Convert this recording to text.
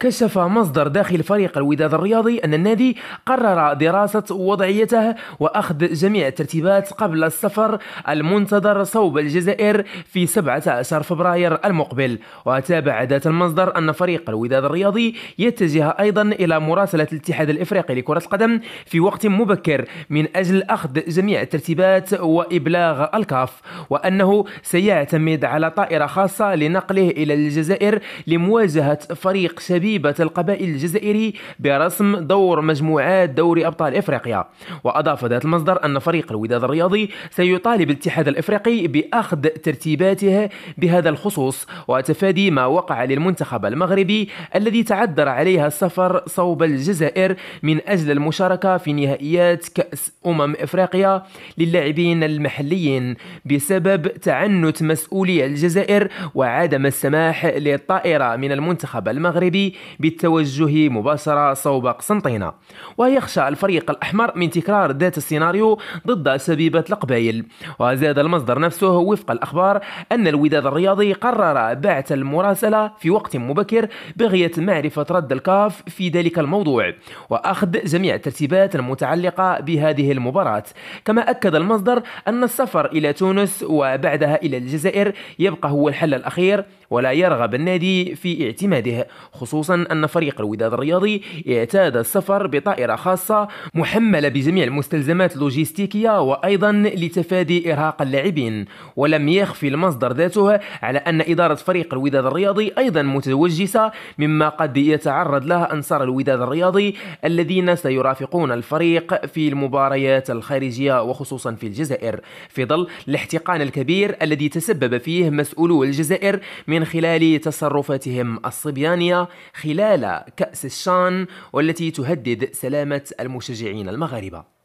كشف مصدر داخل فريق الوداد الرياضي أن النادي قرر دراسة وضعيته وأخذ جميع الترتيبات قبل السفر المنتظر صوب الجزائر في 17 فبراير المقبل وتابع ذات المصدر أن فريق الوداد الرياضي يتجه أيضا إلى مراسلة الاتحاد الإفريقي لكرة القدم في وقت مبكر من أجل أخذ جميع الترتيبات وإبلاغ الكاف وأنه سيعتمد على طائرة خاصة لنقله إلى الجزائر لمواجهة فريق شبيه تهذيب القبائل الجزائري برسم دور مجموعات دوري أبطال إفريقيا وأضاف ذات المصدر أن فريق الوداد الرياضي سيطالب الاتحاد الإفريقي بأخذ ترتيباته بهذا الخصوص وتفادي ما وقع للمنتخب المغربي الذي تعذر عليها السفر صوب الجزائر من أجل المشاركة في نهائيات كأس أمم إفريقيا للاعبين المحليين بسبب تعنت مسؤولي الجزائر وعدم السماح للطائرة من المنتخب المغربي بالتوجه مباشرة صوب قسنطينة ويخشى الفريق الأحمر من تكرار ذات السيناريو ضد شبيبة القبائل وزاد المصدر نفسه وفق الأخبار أن الوداد الرياضي قرر بعث المراسلة في وقت مبكر بغية معرفة رد الكاف في ذلك الموضوع وأخذ جميع الترتيبات المتعلقة بهذه المباراة كما أكد المصدر أن السفر إلى تونس وبعدها إلى الجزائر يبقى هو الحل الأخير ولا يرغب النادي في اعتماده خصوصا أن فريق الوداد الرياضي اعتاد السفر بطائرة خاصة محملة بجميع المستلزمات اللوجستيكية وأيضا لتفادي إرهاق اللاعبين ولم يخفي المصدر ذاته على أن إدارة فريق الوداد الرياضي أيضا متوجسة مما قد يتعرض له أنصار الوداد الرياضي الذين سيرافقون الفريق في المباريات الخارجية وخصوصا في الجزائر في ظل الاحتقان الكبير الذي تسبب فيه مسؤولو الجزائر من من خلال تصرفاتهم الصبيانية خلال كأس الشان والتي تهدد سلامة المشجعين المغاربة